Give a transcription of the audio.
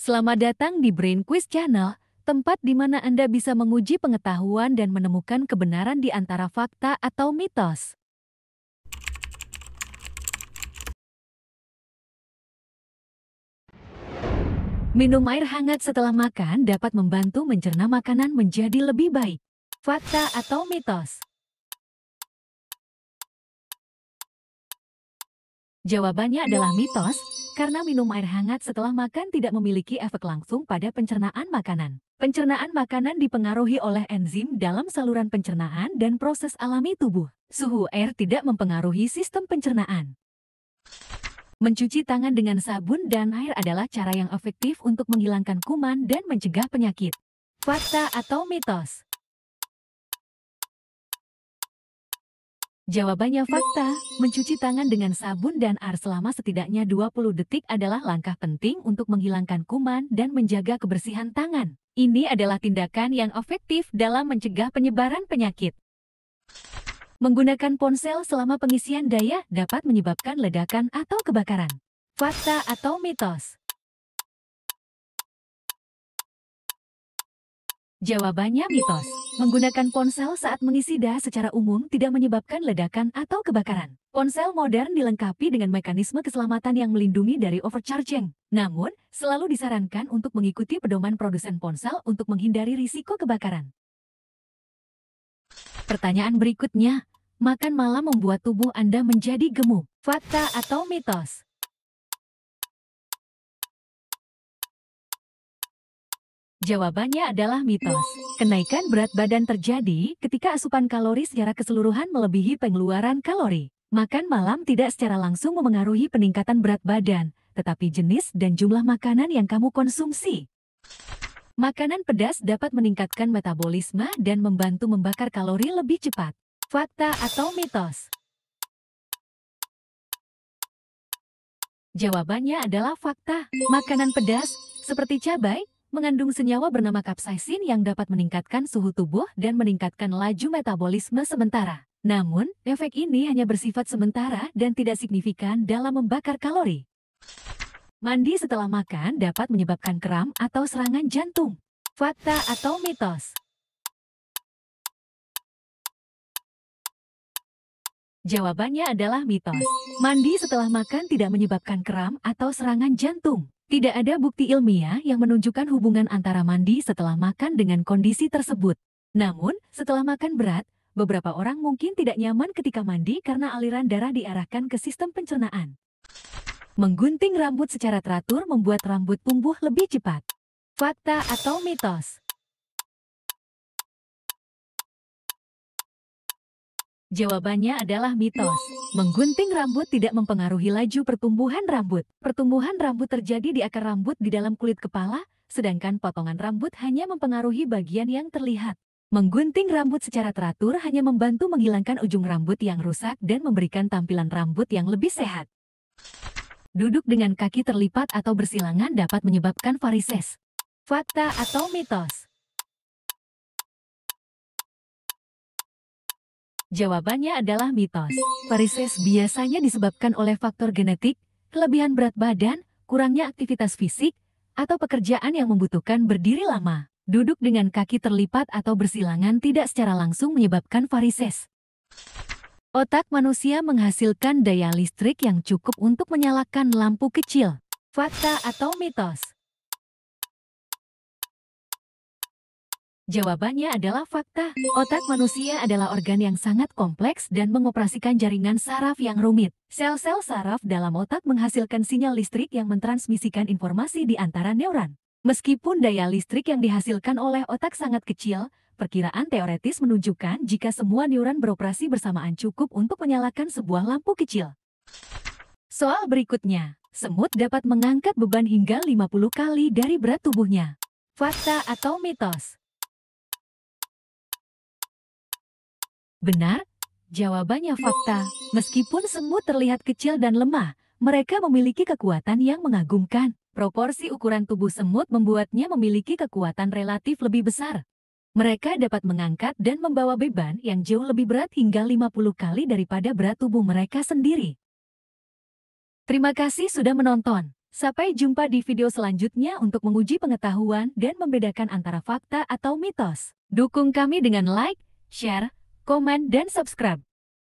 Selamat datang di Brain Quiz Channel, tempat di mana Anda bisa menguji pengetahuan dan menemukan kebenaran di antara fakta atau mitos. Minum air hangat setelah makan dapat membantu mencerna makanan menjadi lebih baik. Fakta atau mitos? Jawabannya adalah mitos, karena minum air hangat setelah makan tidak memiliki efek langsung pada pencernaan makanan. Pencernaan makanan dipengaruhi oleh enzim dalam saluran pencernaan dan proses alami tubuh. Suhu air tidak mempengaruhi sistem pencernaan. Mencuci tangan dengan sabun dan air adalah cara yang efektif untuk menghilangkan kuman dan mencegah penyakit. Fakta atau mitos? Jawabannya fakta, mencuci tangan dengan sabun dan air selama setidaknya 20 detik adalah langkah penting untuk menghilangkan kuman dan menjaga kebersihan tangan. Ini adalah tindakan yang efektif dalam mencegah penyebaran penyakit. Menggunakan ponsel selama pengisian daya dapat menyebabkan ledakan atau kebakaran. Fakta atau mitos Jawabannya mitos. Menggunakan ponsel saat mengisi dah secara umum tidak menyebabkan ledakan atau kebakaran. Ponsel modern dilengkapi dengan mekanisme keselamatan yang melindungi dari overcharging. Namun, selalu disarankan untuk mengikuti pedoman produsen ponsel untuk menghindari risiko kebakaran. Pertanyaan berikutnya, makan malam membuat tubuh Anda menjadi gemuk. Fakta atau mitos? Jawabannya adalah mitos. Kenaikan berat badan terjadi ketika asupan kalori secara keseluruhan melebihi pengeluaran kalori. Makan malam tidak secara langsung memengaruhi peningkatan berat badan, tetapi jenis dan jumlah makanan yang kamu konsumsi. Makanan pedas dapat meningkatkan metabolisme dan membantu membakar kalori lebih cepat. Fakta atau mitos? Jawabannya adalah fakta. Makanan pedas, seperti cabai, mengandung senyawa bernama kapsaisin yang dapat meningkatkan suhu tubuh dan meningkatkan laju metabolisme sementara. Namun, efek ini hanya bersifat sementara dan tidak signifikan dalam membakar kalori. Mandi setelah makan dapat menyebabkan kram atau serangan jantung. Fakta atau mitos? Jawabannya adalah mitos. Mandi setelah makan tidak menyebabkan kram atau serangan jantung. Tidak ada bukti ilmiah yang menunjukkan hubungan antara mandi setelah makan dengan kondisi tersebut. Namun, setelah makan berat, beberapa orang mungkin tidak nyaman ketika mandi karena aliran darah diarahkan ke sistem pencernaan. Menggunting rambut secara teratur membuat rambut tumbuh lebih cepat. Fakta atau mitos? Jawabannya adalah mitos. Menggunting rambut tidak mempengaruhi laju pertumbuhan rambut. Pertumbuhan rambut terjadi di akar rambut di dalam kulit kepala, sedangkan potongan rambut hanya mempengaruhi bagian yang terlihat. Menggunting rambut secara teratur hanya membantu menghilangkan ujung rambut yang rusak dan memberikan tampilan rambut yang lebih sehat. Duduk dengan kaki terlipat atau bersilangan dapat menyebabkan varises. Fakta atau mitos? Jawabannya adalah mitos. Varises biasanya disebabkan oleh faktor genetik, kelebihan berat badan, kurangnya aktivitas fisik, atau pekerjaan yang membutuhkan berdiri lama. Duduk dengan kaki terlipat atau bersilangan tidak secara langsung menyebabkan varises. Otak manusia menghasilkan daya listrik yang cukup untuk menyalakan lampu kecil. Fakta atau mitos? Jawabannya adalah fakta. Otak manusia adalah organ yang sangat kompleks dan mengoperasikan jaringan saraf yang rumit. Sel-sel saraf dalam otak menghasilkan sinyal listrik yang mentransmisikan informasi di antara neuron. Meskipun daya listrik yang dihasilkan oleh otak sangat kecil, perkiraan teoretis menunjukkan jika semua neuron beroperasi bersamaan cukup untuk menyalakan sebuah lampu kecil. Soal berikutnya, semut dapat mengangkat beban hingga 50 kali dari berat tubuhnya. Fakta atau mitos? Benar? Jawabannya fakta. Meskipun semut terlihat kecil dan lemah, mereka memiliki kekuatan yang mengagumkan. Proporsi ukuran tubuh semut membuatnya memiliki kekuatan relatif lebih besar. Mereka dapat mengangkat dan membawa beban yang jauh lebih berat hingga 50 kali daripada berat tubuh mereka sendiri. Terima kasih sudah menonton. Sampai jumpa di video selanjutnya untuk menguji pengetahuan dan membedakan antara fakta atau mitos. Dukung kami dengan like, share, komen, dan subscribe.